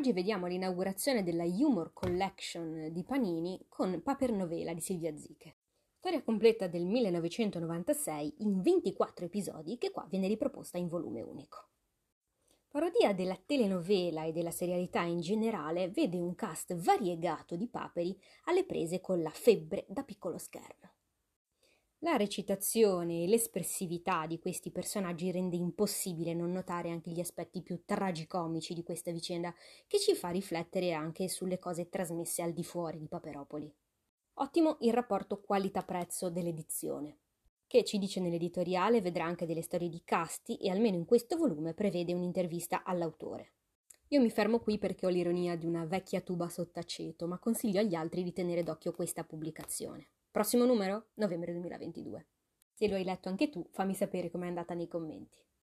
Oggi vediamo l'inaugurazione della Humor Collection di Panini con Paper Novela di Silvia Ziche. Storia completa del 1996 in 24 episodi che qua viene riproposta in volume unico. Parodia della telenovela e della serialità in generale vede un cast variegato di paperi alle prese con la febbre da piccolo schermo. La recitazione e l'espressività di questi personaggi rende impossibile non notare anche gli aspetti più tragicomici di questa vicenda, che ci fa riflettere anche sulle cose trasmesse al di fuori di Paperopoli. Ottimo il rapporto qualità-prezzo dell'edizione, che ci dice nell'editoriale vedrà anche delle storie di Casti e almeno in questo volume prevede un'intervista all'autore. Io mi fermo qui perché ho l'ironia di una vecchia tuba sott'aceto, ma consiglio agli altri di tenere d'occhio questa pubblicazione. Prossimo numero? Novembre 2022. Se lo hai letto anche tu, fammi sapere com'è andata nei commenti.